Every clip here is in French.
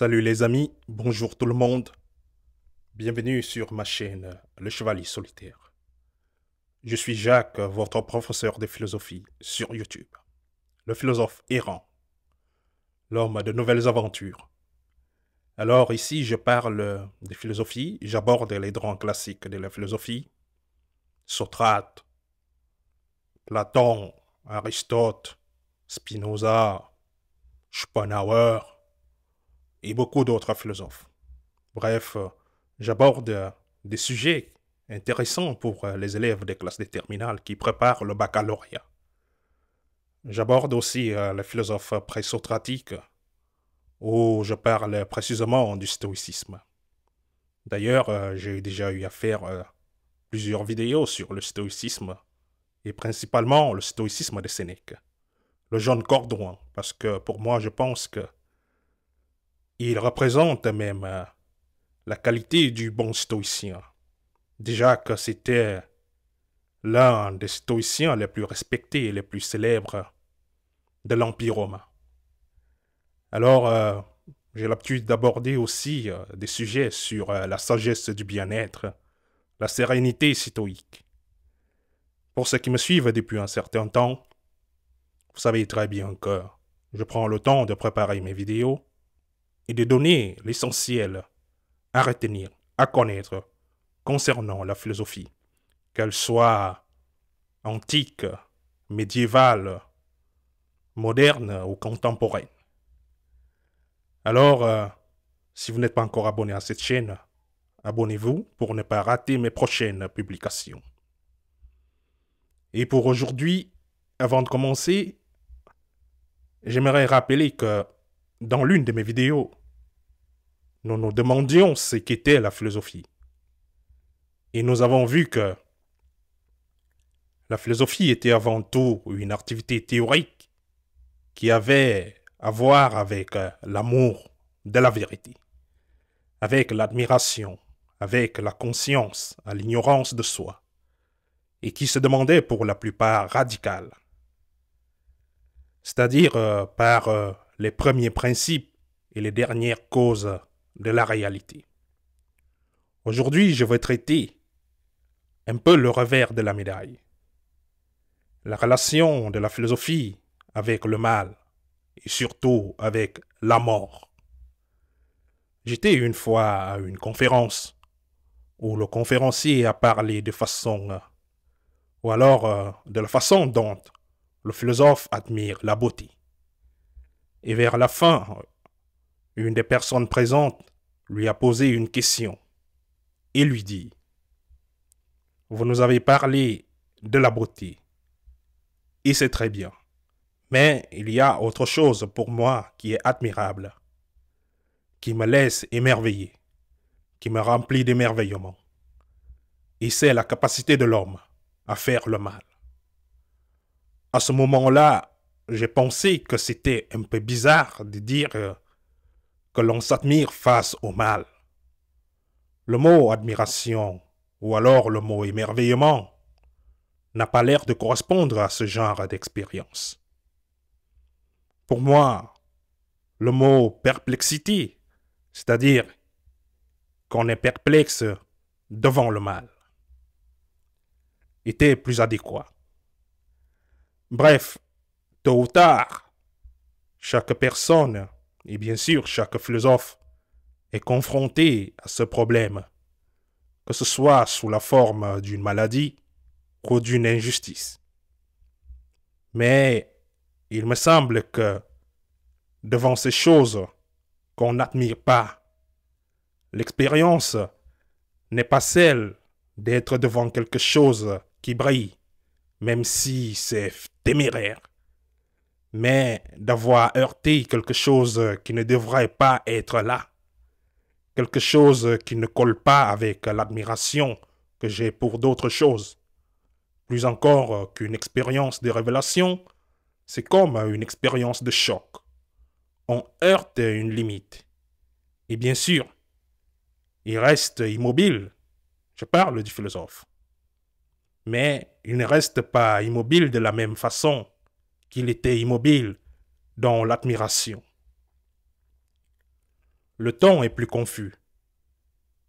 Salut les amis, bonjour tout le monde. Bienvenue sur ma chaîne Le Chevalier Solitaire. Je suis Jacques, votre professeur de philosophie sur YouTube. Le philosophe errant. L'homme de nouvelles aventures. Alors ici, je parle de philosophie, j'aborde les grands classiques de la philosophie. Socrate, Platon, Aristote, Spinoza, Schopenhauer, et beaucoup d'autres philosophes. Bref, euh, j'aborde euh, des sujets intéressants pour euh, les élèves des classes de terminale qui préparent le baccalauréat. J'aborde aussi la philosophe présocratique, où je parle précisément du stoïcisme. D'ailleurs, j'ai déjà eu à faire plusieurs vidéos sur le stoïcisme, et principalement le stoïcisme de Sénèque, le jeune cordon, parce que pour moi, je pense que il représente même euh, la qualité du bon stoïcien. Déjà que c'était l'un des stoïciens les plus respectés et les plus célèbres de l'Empire romain. Alors, euh, j'ai l'habitude d'aborder aussi euh, des sujets sur la sagesse du bien-être, la sérénité stoïque. Pour ceux qui me suivent depuis un certain temps, vous savez très bien que je prends le temps de préparer mes vidéos, et de donner l'essentiel à retenir, à connaître concernant la philosophie, qu'elle soit antique, médiévale, moderne ou contemporaine. Alors, euh, si vous n'êtes pas encore abonné à cette chaîne, abonnez-vous pour ne pas rater mes prochaines publications. Et pour aujourd'hui, avant de commencer, j'aimerais rappeler que dans l'une de mes vidéos, nous nous demandions ce qu'était la philosophie. Et nous avons vu que la philosophie était avant tout une activité théorique qui avait à voir avec euh, l'amour de la vérité, avec l'admiration, avec la conscience à l'ignorance de soi, et qui se demandait pour la plupart radicale, c'est-à-dire euh, par euh, les premiers principes et les dernières causes de la réalité. Aujourd'hui, je vais traiter un peu le revers de la médaille, la relation de la philosophie avec le mal et surtout avec la mort. J'étais une fois à une conférence où le conférencier a parlé de façon, euh, ou alors euh, de la façon dont le philosophe admire la beauté. Et vers la fin, une des personnes présentes lui a posé une question et lui dit, Vous nous avez parlé de la beauté, et c'est très bien, mais il y a autre chose pour moi qui est admirable, qui me laisse émerveiller, qui me remplit d'émerveillement, et c'est la capacité de l'homme à faire le mal. À ce moment-là, j'ai pensé que c'était un peu bizarre de dire euh, que l'on s'admire face au mal. Le mot admiration, ou alors le mot émerveillement, n'a pas l'air de correspondre à ce genre d'expérience. Pour moi, le mot perplexité, c'est-à-dire qu'on est perplexe devant le mal, était plus adéquat. Bref, tôt ou tard, chaque personne et bien sûr, chaque philosophe est confronté à ce problème, que ce soit sous la forme d'une maladie ou d'une injustice. Mais il me semble que devant ces choses qu'on n'admire pas, l'expérience n'est pas celle d'être devant quelque chose qui brille, même si c'est téméraire mais d'avoir heurté quelque chose qui ne devrait pas être là, quelque chose qui ne colle pas avec l'admiration que j'ai pour d'autres choses. Plus encore qu'une expérience de révélation, c'est comme une expérience de choc. On heurte une limite. Et bien sûr, il reste immobile. Je parle du philosophe. Mais il ne reste pas immobile de la même façon qu'il était immobile dans l'admiration. Le temps est plus confus.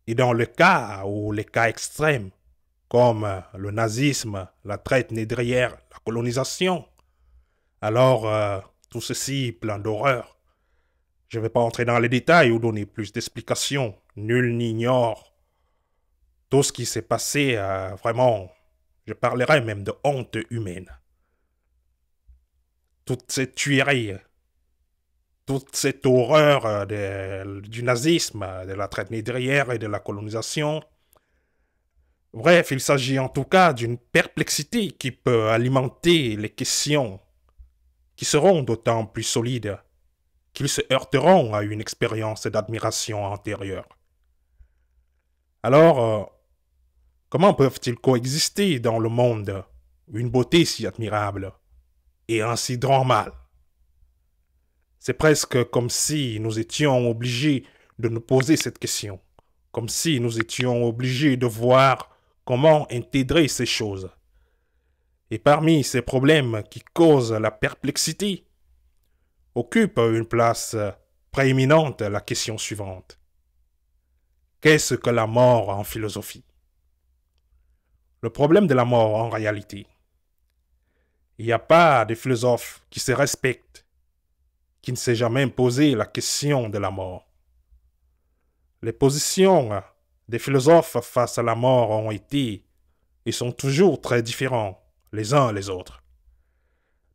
Et dans le cas ou les cas extrêmes, comme euh, le nazisme, la traite nédrière, la colonisation, alors euh, tout ceci plein d'horreur. Je ne vais pas entrer dans les détails ou donner plus d'explications. Nul n'ignore tout ce qui s'est passé. Euh, vraiment, je parlerai même de honte humaine toute cette tuerie, toute cette horreur euh, du nazisme, euh, de la traite négrière et de la colonisation. Bref, il s'agit en tout cas d'une perplexité qui peut alimenter les questions qui seront d'autant plus solides qu'ils se heurteront à une expérience d'admiration antérieure. Alors, euh, comment peuvent-ils coexister dans le monde une beauté si admirable et ainsi normal. C'est presque comme si nous étions obligés de nous poser cette question, comme si nous étions obligés de voir comment intégrer ces choses. Et parmi ces problèmes qui causent la perplexité, occupe une place prééminente la question suivante. Qu'est-ce que la mort en philosophie Le problème de la mort en réalité il n'y a pas de philosophe qui se respecte, qui ne s'est jamais posé la question de la mort. Les positions hein, des philosophes face à la mort ont été et sont toujours très différents les uns les autres.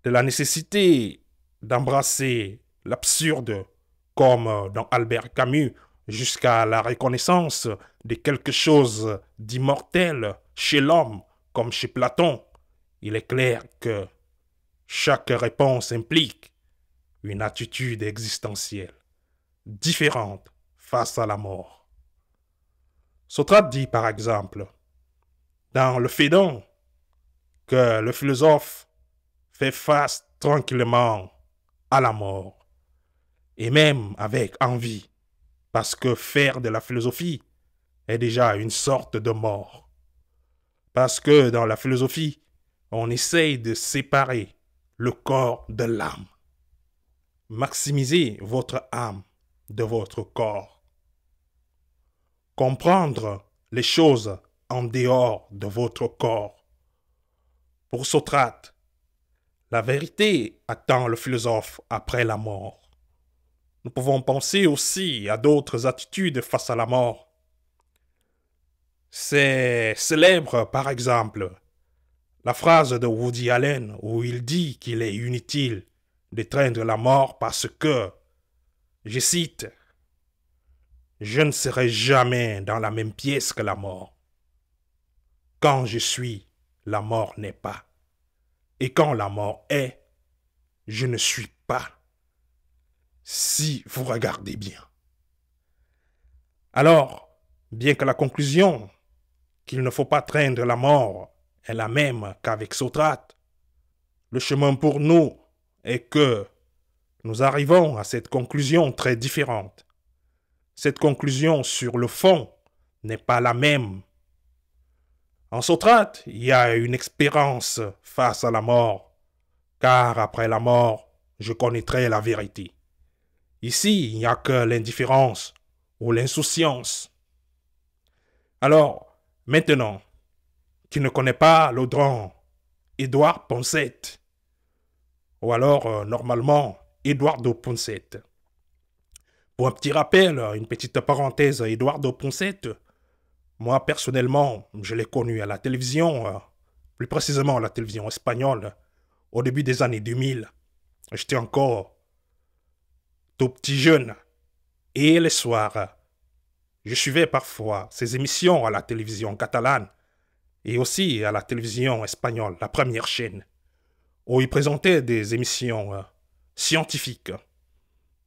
De la nécessité d'embrasser l'absurde, comme dans Albert Camus, jusqu'à la reconnaissance de quelque chose d'immortel chez l'homme, comme chez Platon, il est clair que chaque réponse implique une attitude existentielle, différente face à la mort. Sotra dit par exemple, dans le Phédon, que le philosophe fait face tranquillement à la mort, et même avec envie, parce que faire de la philosophie est déjà une sorte de mort. Parce que dans la philosophie, on essaye de séparer le corps de l'âme. Maximiser votre âme de votre corps. Comprendre les choses en dehors de votre corps. Pour Socrate, la vérité attend le philosophe après la mort. Nous pouvons penser aussi à d'autres attitudes face à la mort. C'est célèbre, par exemple, la phrase de Woody Allen où il dit qu'il est inutile de d'étreindre la mort parce que, je cite, Je ne serai jamais dans la même pièce que la mort. Quand je suis, la mort n'est pas. Et quand la mort est, je ne suis pas. Si vous regardez bien. Alors, bien que la conclusion qu'il ne faut pas traindre la mort est la même qu'avec Sotrate. Le chemin pour nous est que nous arrivons à cette conclusion très différente. Cette conclusion sur le fond n'est pas la même. En Sotrate, il y a une expérience face à la mort, car après la mort, je connaîtrai la vérité. Ici, il n'y a que l'indifférence ou l'insouciance. Alors, maintenant, qui ne connaît pas Laudran, Édouard Poncette, ou alors euh, normalement, normalement Eduardo Poncette. Pour un petit rappel, une petite parenthèse, Eduardo Poncette, moi personnellement, je l'ai connu à la télévision, euh, plus précisément à la télévision espagnole, au début des années 2000. J'étais encore tout petit jeune. Et les soirs, je suivais parfois ses émissions à la télévision catalane et aussi à la télévision espagnole, la première chaîne, où il présentait des émissions euh, scientifiques.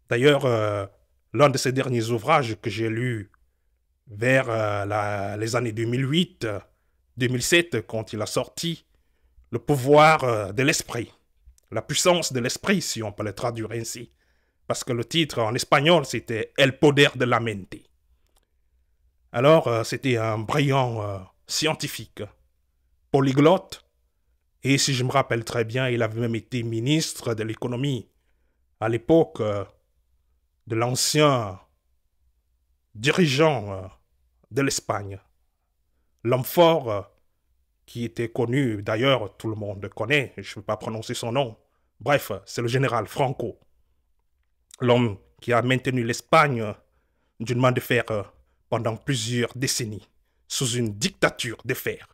D'ailleurs, euh, l'un de ses derniers ouvrages que j'ai lu vers euh, les années 2008, 2007, quand il a sorti Le pouvoir de l'esprit, la puissance de l'esprit, si on peut le traduire ainsi, parce que le titre en espagnol c'était El poder de la mente. Alors, c'était un brillant scientifique, polyglotte, et si je me rappelle très bien, il avait même été ministre de l'économie à l'époque euh, de l'ancien dirigeant euh, de l'Espagne. L'homme fort euh, qui était connu, d'ailleurs tout le monde connaît, je ne veux pas prononcer son nom. Bref, c'est le général Franco, l'homme qui a maintenu l'Espagne d'une main de fer pendant plusieurs décennies sous une dictature des fer.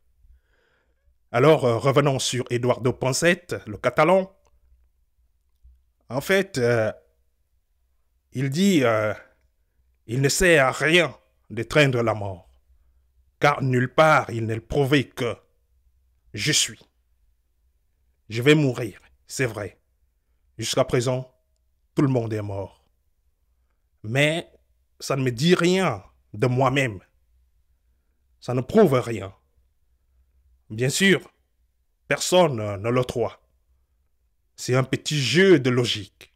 Alors, euh, revenons sur Eduardo Poncette, le catalan. En fait, euh, il dit euh, Il ne sert à rien d'étreindre la mort, car nulle part il n'est prouvé que je suis. Je vais mourir, c'est vrai. Jusqu'à présent, tout le monde est mort. Mais ça ne me dit rien de moi-même. Ça ne prouve rien. Bien sûr, personne ne le croit. C'est un petit jeu de logique.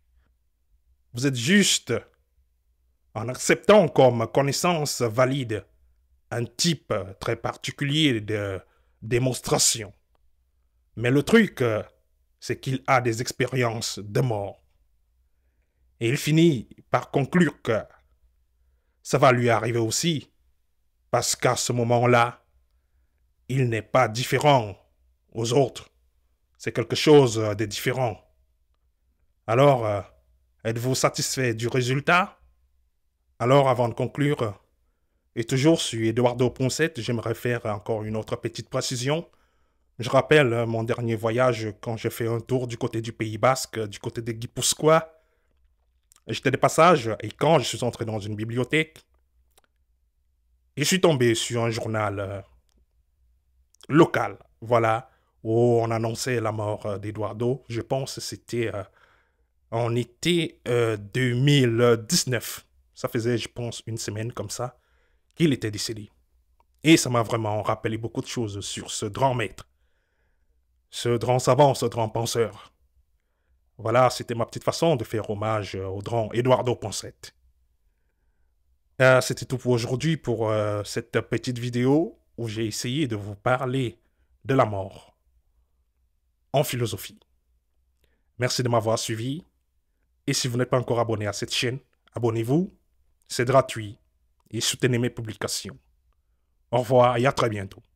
Vous êtes juste, en acceptant comme connaissance valide un type très particulier de démonstration. Mais le truc, c'est qu'il a des expériences de mort. Et il finit par conclure que ça va lui arriver aussi parce qu'à ce moment-là, il n'est pas différent aux autres. C'est quelque chose de différent. Alors, euh, êtes-vous satisfait du résultat Alors, avant de conclure, et toujours sur Eduardo Poncette, j'aimerais faire encore une autre petite précision. Je rappelle euh, mon dernier voyage quand j'ai fait un tour du côté du Pays Basque, du côté des Guipuscoa. J'étais de passage et quand je suis entré dans une bibliothèque, je suis tombé sur un journal euh, local, voilà, où on annonçait la mort euh, d'Eduardo. Je pense que c'était euh, en été 2019. Ça faisait, je pense, une semaine comme ça qu'il était décédé. Et ça m'a vraiment rappelé beaucoup de choses sur ce grand maître, ce grand savant, ce grand penseur. Voilà, c'était ma petite façon de faire hommage au grand Eduardo Poncette. Ah, c'était tout pour aujourd'hui pour euh, cette petite vidéo où j'ai essayé de vous parler de la mort en philosophie. Merci de m'avoir suivi. Et si vous n'êtes pas encore abonné à cette chaîne, abonnez-vous. C'est gratuit et soutenez mes publications. Au revoir et à très bientôt.